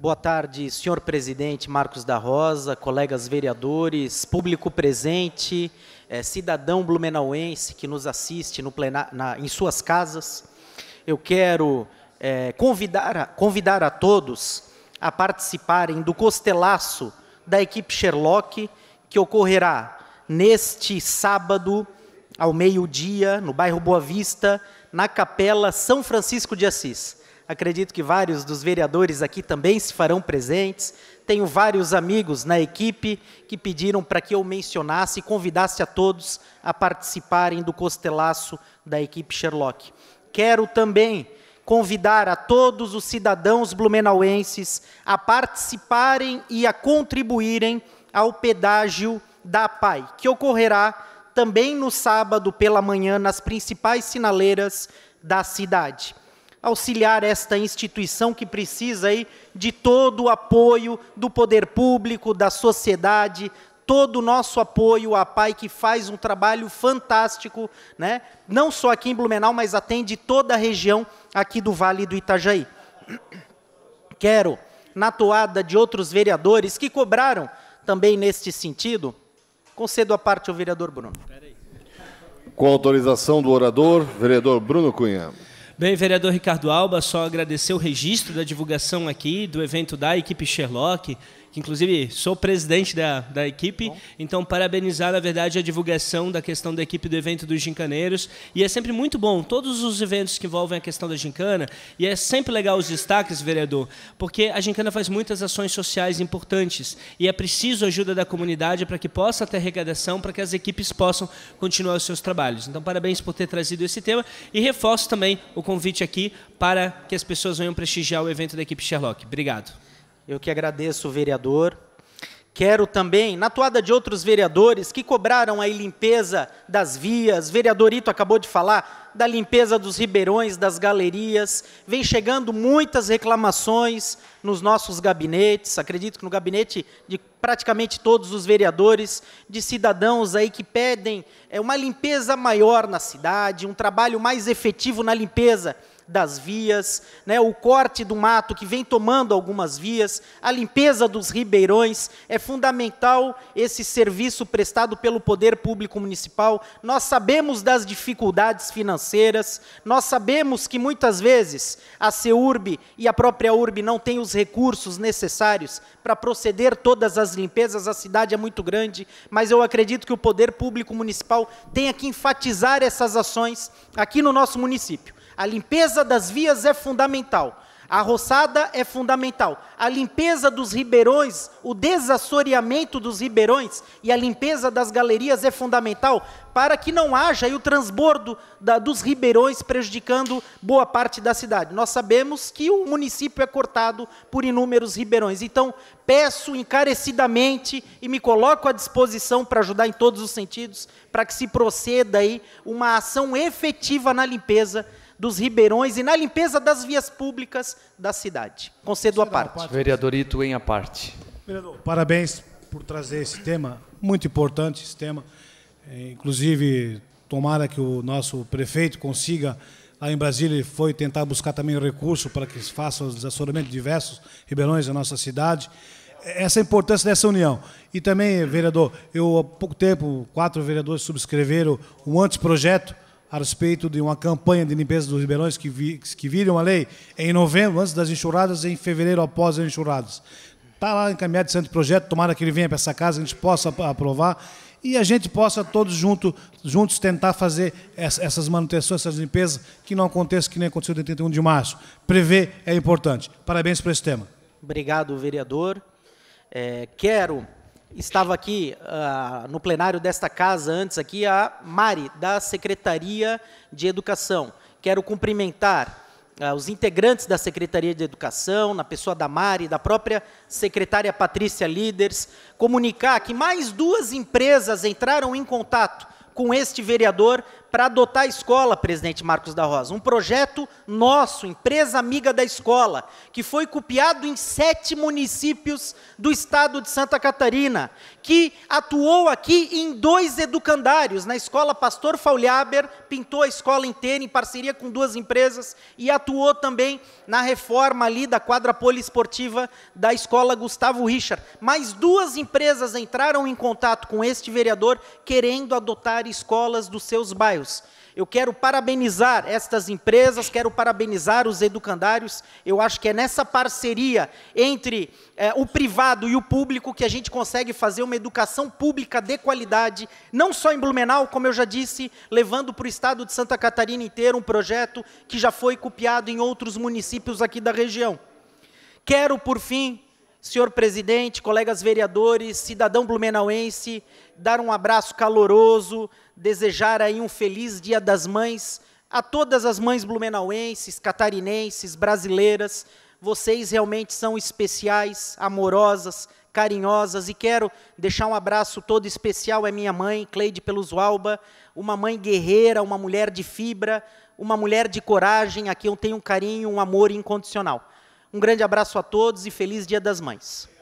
Boa tarde, senhor presidente Marcos da Rosa, colegas vereadores, público presente, é, cidadão blumenauense que nos assiste no plena, na, em suas casas. Eu quero é, convidar, a, convidar a todos a participarem do costelaço da equipe Sherlock, que ocorrerá neste sábado, ao meio-dia, no bairro Boa Vista, na Capela São Francisco de Assis. Acredito que vários dos vereadores aqui também se farão presentes. Tenho vários amigos na equipe que pediram para que eu mencionasse e convidasse a todos a participarem do costelaço da equipe Sherlock. Quero também convidar a todos os cidadãos blumenauenses a participarem e a contribuírem ao pedágio da PAI, que ocorrerá também no sábado pela manhã nas principais sinaleiras da cidade auxiliar esta instituição que precisa aí de todo o apoio do poder público, da sociedade, todo o nosso apoio à PAI, que faz um trabalho fantástico, né? não só aqui em Blumenau, mas atende toda a região aqui do Vale do Itajaí. Quero, na toada de outros vereadores que cobraram também neste sentido, concedo a parte ao vereador Bruno. Com autorização do orador, vereador Bruno Cunha. Bem, vereador Ricardo Alba, só agradecer o registro da divulgação aqui do evento da equipe Sherlock que inclusive sou presidente da, da equipe. Bom. Então, parabenizar, na verdade, a divulgação da questão da equipe do evento dos gincaneiros. E é sempre muito bom, todos os eventos que envolvem a questão da gincana, e é sempre legal os destaques, vereador, porque a gincana faz muitas ações sociais importantes e é preciso a ajuda da comunidade para que possa ter arrecadação, para que as equipes possam continuar os seus trabalhos. Então, parabéns por ter trazido esse tema e reforço também o convite aqui para que as pessoas venham prestigiar o evento da equipe Sherlock. Obrigado. Eu que agradeço o vereador. Quero também, na toada de outros vereadores que cobraram a limpeza das vias, vereadorito acabou de falar da limpeza dos ribeirões, das galerias, vem chegando muitas reclamações nos nossos gabinetes, acredito que no gabinete de praticamente todos os vereadores, de cidadãos aí que pedem é, uma limpeza maior na cidade, um trabalho mais efetivo na limpeza das vias, né, o corte do mato que vem tomando algumas vias, a limpeza dos ribeirões. É fundamental esse serviço prestado pelo Poder Público Municipal. Nós sabemos das dificuldades financeiras, nós sabemos que muitas vezes a CEURB e a própria URB não têm os recursos necessários para proceder todas as limpezas. A cidade é muito grande, mas eu acredito que o Poder Público Municipal tenha que enfatizar essas ações aqui no nosso município. A limpeza das vias é fundamental. A roçada é fundamental. A limpeza dos ribeirões, o desassoreamento dos ribeirões e a limpeza das galerias é fundamental para que não haja o transbordo da, dos ribeirões prejudicando boa parte da cidade. Nós sabemos que o município é cortado por inúmeros ribeirões. Então, peço encarecidamente e me coloco à disposição para ajudar em todos os sentidos para que se proceda aí uma ação efetiva na limpeza dos ribeirões e na limpeza das vias públicas da cidade. Concedo a parte. parte. Vereador Ito, em a parte. Vereador, parabéns por trazer esse tema, muito importante esse tema. É, inclusive, tomara que o nosso prefeito consiga lá em Brasília ele foi tentar buscar também o recurso para que faça os de diversos ribeirões da nossa cidade. É, essa é importância dessa união. E também, vereador, eu há pouco tempo, quatro vereadores subscreveram um anteprojeto projeto a respeito de uma campanha de limpeza dos ribeirões que, vi, que viram a lei em novembro, antes das enxurradas, em fevereiro, após as enxurradas. Está lá encaminhado esse projeto, tomara que ele venha para essa casa, a gente possa aprovar e a gente possa todos junto, juntos tentar fazer essas manutenções, essas limpezas, que não aconteça que nem aconteceu no 31 de março. Prever é importante. Parabéns por esse tema. Obrigado, vereador. É, quero Estava aqui uh, no plenário desta casa antes aqui a Mari da Secretaria de Educação. Quero cumprimentar uh, os integrantes da Secretaria de Educação, na pessoa da Mari, da própria secretária Patrícia Líderes, comunicar que mais duas empresas entraram em contato com este vereador para adotar a escola, presidente Marcos da Rosa. Um projeto nosso, empresa amiga da escola, que foi copiado em sete municípios do estado de Santa Catarina, que atuou aqui em dois educandários, na escola Pastor Fauliaber, pintou a escola inteira em parceria com duas empresas e atuou também na reforma ali da quadra poliesportiva da escola Gustavo Richard. Mais duas empresas entraram em contato com este vereador querendo adotar escolas dos seus bairros. Eu quero parabenizar estas empresas, quero parabenizar os educandários. Eu acho que é nessa parceria entre é, o privado e o público que a gente consegue fazer uma educação pública de qualidade, não só em Blumenau, como eu já disse, levando para o estado de Santa Catarina inteiro um projeto que já foi copiado em outros municípios aqui da região. Quero, por fim, senhor presidente, colegas vereadores, cidadão blumenauense, dar um abraço caloroso, desejar aí um feliz Dia das Mães a todas as mães blumenauenses, catarinenses, brasileiras. Vocês realmente são especiais, amorosas, carinhosas e quero deixar um abraço todo especial à minha mãe, Cleide Pelusualba, uma mãe guerreira, uma mulher de fibra, uma mulher de coragem, a quem eu tenho um carinho, um amor incondicional. Um grande abraço a todos e feliz Dia das Mães.